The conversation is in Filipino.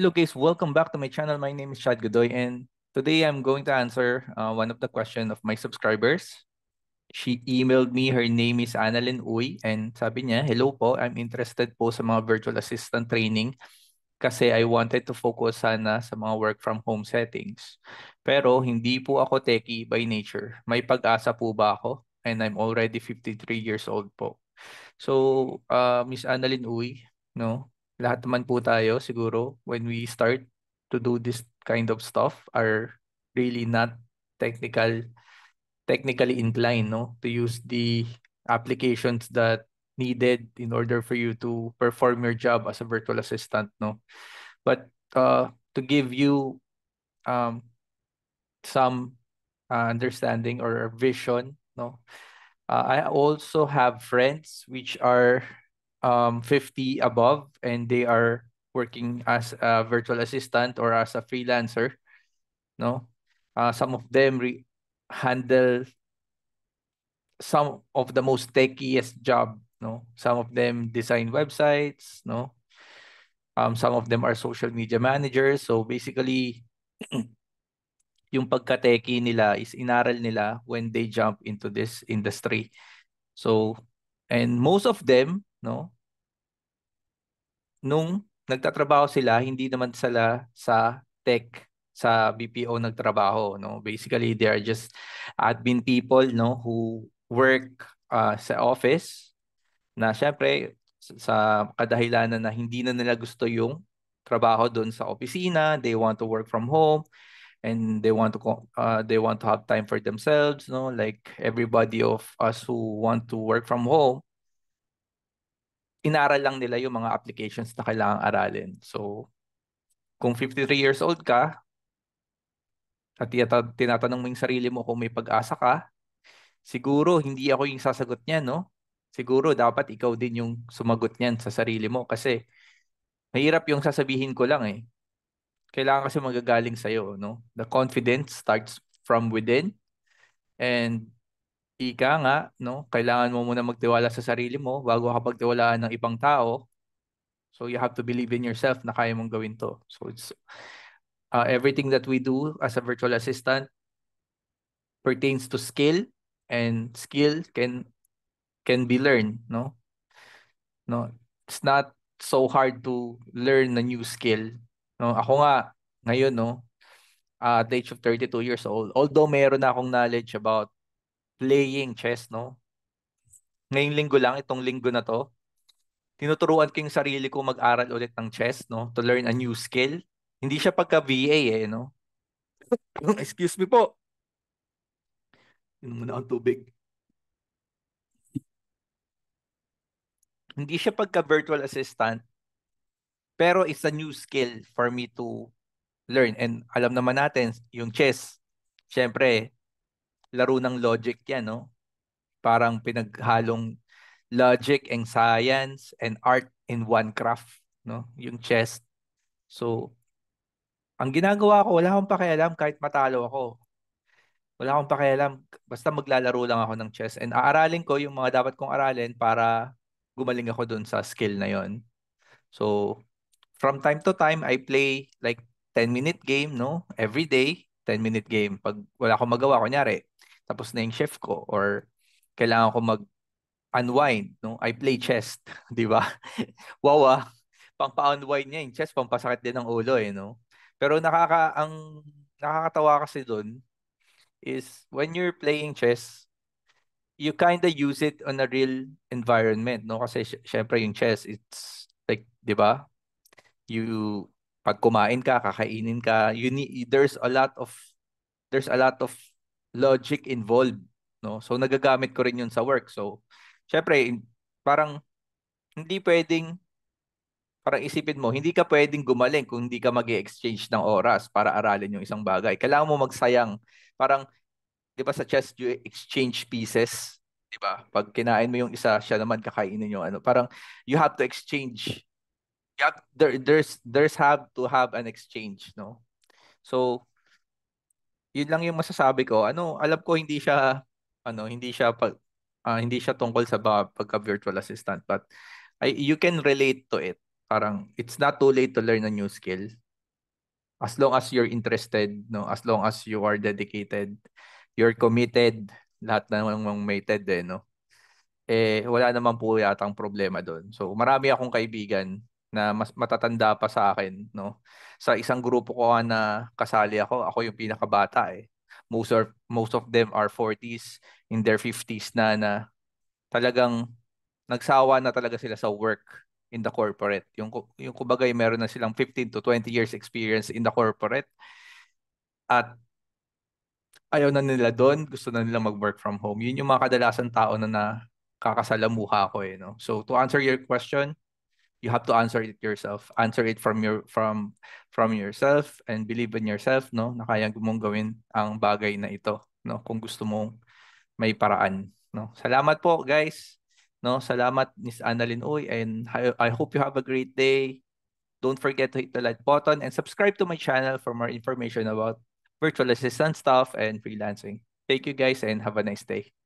Hello guys, welcome back to my channel. My name is Chad Godoy and today I'm going to answer uh, one of the question of my subscribers. She emailed me, her name is Annalyn Uy and sabi niya, hello po, I'm interested po sa mga virtual assistant training kasi I wanted to focus sana sa mga work from home settings. Pero hindi po ako techie by nature. May pag-asa po ba ako? And I'm already 53 years old po. So, uh, Miss Annalyn Uy, no? lahat man po tayo siguro when we start to do this kind of stuff are really not technical technically inclined no to use the applications that needed in order for you to perform your job as a virtual assistant no but uh to give you um some uh, understanding or vision no uh, i also have friends which are um, 50 above and they are working as a virtual assistant or as a freelancer. No, uh, some of them re- handle some of the most techiest job. No, some of them design websites. No, um, some of them are social media managers. So basically, yung pagkateki nila is inaral nila when they jump into this industry. So, and most of them no? Nung nagtatrabaho sila, hindi naman sila sa tech sa BPO nagtrabaho, no? Basically, they are just admin people, no, who work uh, sa office na syempre sa kadahilanan na hindi na nila gusto yung trabaho doon sa opisina, they want to work from home and they want to uh, they want to have time for themselves, no? Like everybody of us who want to work from home, inaral lang nila yung mga applications na kailangan aralin. So, kung 53 years old ka, at tinatanong mo yung sarili mo kung may pag-asa ka, siguro hindi ako yung sasagot niya, no? Siguro dapat ikaw din yung sumagot niyan sa sarili mo kasi mahirap yung sasabihin ko lang eh. Kailangan kasi magagaling sa'yo, no? The confidence starts from within and ika nga, no? Kailangan mo muna magtiwala sa sarili mo bago ka pagtiwalaan ng ibang tao. So you have to believe in yourself na kaya mong gawin to. So it's uh, everything that we do as a virtual assistant pertains to skill and skill can can be learned, no? No, it's not so hard to learn a new skill. No, ako nga ngayon, no, uh, at age of 32 years old, although meron na akong knowledge about playing chess, no? Ngayong linggo lang, itong linggo na to, tinuturuan ko yung sarili ko mag-aral ulit ng chess, no? To learn a new skill. Hindi siya pagka-VA, eh, no? Excuse me po. Inom na ang tubig. Hindi siya pagka-virtual assistant, pero it's a new skill for me to learn. And alam naman natin, yung chess, syempre, laro ng logic yan, no? Parang pinaghalong logic and science and art in one craft, no? Yung chess. So, ang ginagawa ko, wala akong pakialam kahit matalo ako. Wala akong pakialam. Basta maglalaro lang ako ng chess. And aaralin ko yung mga dapat kong aralin para gumaling ako dun sa skill na yon. So, from time to time, I play like 10 minute game no every day 10 minute game pag wala akong magawa kunyari tapos na yung shift ko or kailangan ko mag unwind, no? I play chess, 'di ba? wow, ah. unwind niya yung chess, pampasakit din ng ulo eh, no? Pero nakaka ang nakakatawa kasi doon is when you're playing chess, you kind of use it on a real environment, no? Kasi syempre yung chess, it's like, 'di ba? You pag kumain ka, kakainin ka, you need, there's a lot of there's a lot of logic involved, no? So nagagamit ko rin 'yun sa work. So syempre parang hindi pwedeng parang isipin mo, hindi ka pwedeng gumaling kung hindi ka mag exchange ng oras para aralin yung isang bagay. Kailangan mo magsayang. Parang, di ba sa chess, you exchange pieces. Di ba? Pag kinain mo yung isa, siya naman kakainin yung ano. Parang, you have to exchange. You have, there, there's, there's have to have an exchange, no? So, yun lang yung masasabi ko. Ano, alam ko hindi siya ano, hindi siya pag uh, hindi siya tungkol sa ba, pagka virtual assistant but I, you can relate to it. Parang it's not too late to learn a new skill as long as you're interested, no, as long as you are dedicated, you're committed, lahat na namang mated eh, no? Eh, wala naman po yatang problema doon. So, marami akong kaibigan na mas matatanda pa sa akin, no? Sa isang grupo ko na kasali ako, ako yung pinakabata eh. Most of most of them are 40s in their 50s na na talagang nagsawa na talaga sila sa work in the corporate. Yung yung kubagay meron na silang 15 to 20 years experience in the corporate. At ayaw na nila doon, gusto na nila mag-work from home. Yun yung mga kadalasan tao na na kakasalamuha ko eh, no? So to answer your question, you have to answer it yourself. Answer it from your from from yourself and believe in yourself, no? Na kaya mong gawin ang bagay na ito, no? Kung gusto mong may paraan, no? Salamat po, guys. No, salamat Miss Annalyn Uy and I, I hope you have a great day. Don't forget to hit the like button and subscribe to my channel for more information about virtual assistant stuff and freelancing. Thank you guys and have a nice day.